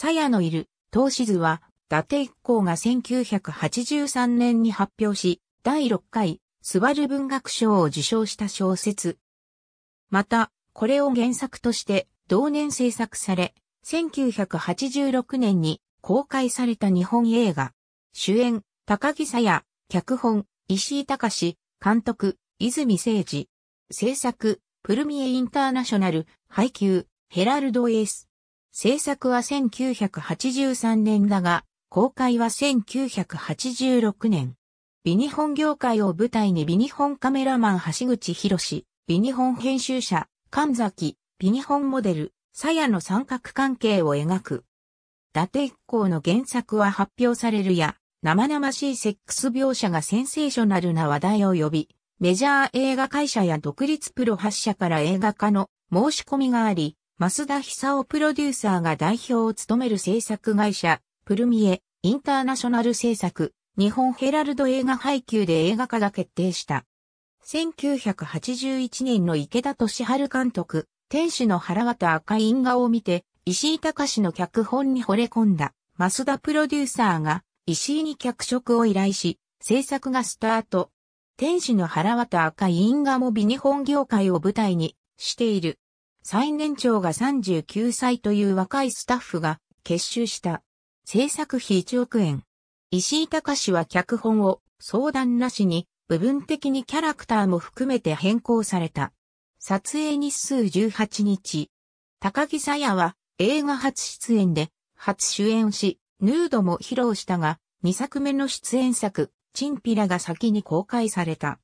鞘のいる、投資図は、伊達一行が1983年に発表し、第6回、スバル文学賞を受賞した小説。また、これを原作として、同年制作され、1986年に公開された日本映画。主演、高木さや、脚本、石井隆、監督、泉誠二。制作、プルミエインターナショナル、配給、ヘラルドエース。制作は1983年だが、公開は1986年。美日本業界を舞台に美日本カメラマン橋口博士、美日本編集者、神崎、美日本モデル、鞘の三角関係を描く。伊達一行の原作は発表されるや、生々しいセックス描写がセンセーショナルな話題を呼び、メジャー映画会社や独立プロ発社から映画化の申し込みがあり、増田久夫プロデューサーが代表を務める制作会社、プルミエ、インターナショナル制作、日本ヘラルド映画配給で映画化が決定した。1981年の池田敏春監督、天使の腹型赤い因果を見て、石井隆の脚本に惚れ込んだ、増田プロデューサーが、石井に脚色を依頼し、制作がスタート。天使の腹渡赤い因果も美日本業界を舞台にしている。最年長が39歳という若いスタッフが結集した。制作費1億円。石井隆は脚本を相談なしに部分的にキャラクターも含めて変更された。撮影日数18日。高木沙耶は映画初出演で初主演し、ヌードも披露したが、2作目の出演作、チンピラが先に公開された。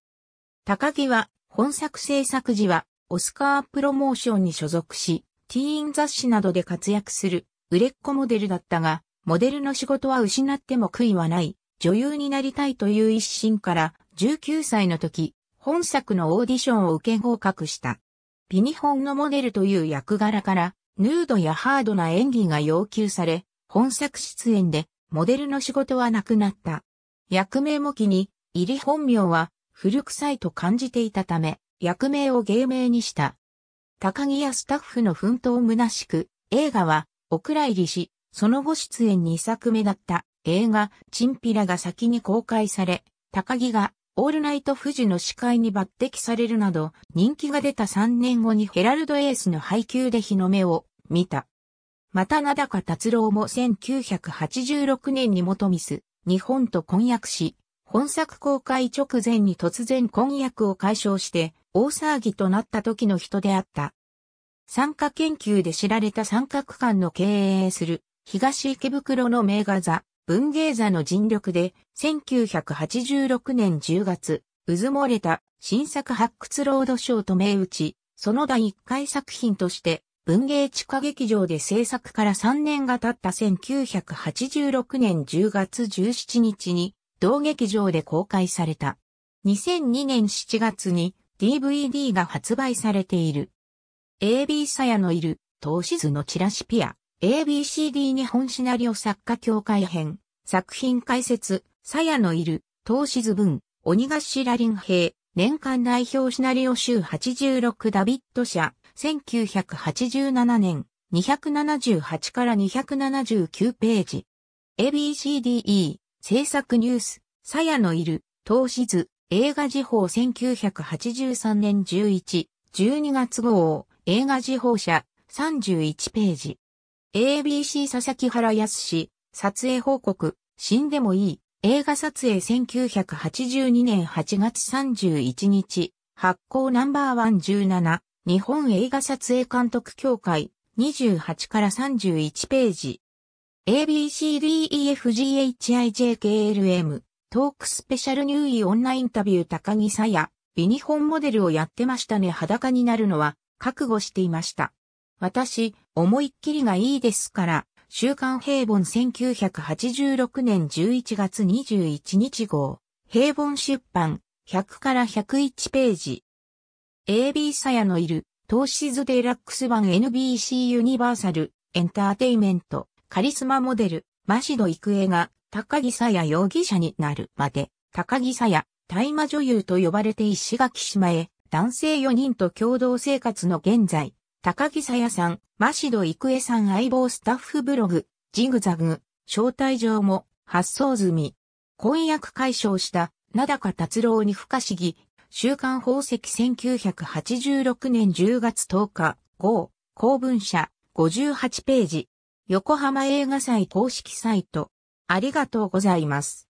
高木は本作制作時はオスカープロモーションに所属し、ティーン雑誌などで活躍する売れっ子モデルだったが、モデルの仕事は失っても悔いはない、女優になりたいという一心から、19歳の時、本作のオーディションを受け合格した。ピニホンのモデルという役柄から、ヌードやハードな演技が要求され、本作出演で、モデルの仕事はなくなった。役名も機に、入り本名は、古臭いと感じていたため、役名を芸名にした。高木やスタッフの奮闘虚しく、映画は、お蔵入りし、その後出演2作目だった映画、チンピラが先に公開され、高木が、オールナイト富士の司会に抜擢されるなど、人気が出た3年後にヘラルドエースの配給で日の目を見た。また名高達郎も1986年に元ミス、日本と婚約し、本作公開直前に突然婚約を解消して大騒ぎとなった時の人であった。参加研究で知られた三角館の経営する東池袋の名画座、文芸座の尽力で1986年10月、うずもれた新作発掘ロードショーと銘打ち、その第1回作品として文芸地下劇場で制作から3年が経った1986年10月17日に同劇場で公開された。2002年7月に DVD が発売されている。AB さやのいる、投資図のチラシピア、ABCD 日本シナリオ作家協会編、作品解説、さやのいる、投資図文、鬼頭林平、年間代表シナリオ集86ダビット社、1987年、278から279ページ。ABCDE、制作ニュース、さやのいる、投資図、映画時報1983年11、12月号、映画時報社、31ページ。ABC 佐々木原康撮影報告、死んでもいい、映画撮影1982年8月31日、発行ナンバーワン17、日本映画撮影監督協会、28から31ページ。ABCDEFGHIJKLM トークスペシャルニューイオンラインタビュー高木さや、ビニンモデルをやってましたね裸になるのは覚悟していました。私、思いっきりがいいですから、週刊平凡1986年11月21日号、平凡出版、100から101ページ。AB さやのいる、投資図デラックス版 NBC ユニバーサル、エンターテイメント。カリスマモデル、マシド育エが、高木沙や容疑者になるまで、高木沙や、大麻女優と呼ばれて石垣島へ、男性4人と共同生活の現在、高木沙やさん、マシド育エさん相棒スタッフブログ、ジグザグ、招待状も発送済み。婚約解消した、名高達郎に不可思議、週刊宝石1986年10月10日、号、公文社、58ページ。横浜映画祭公式サイト。ありがとうございます。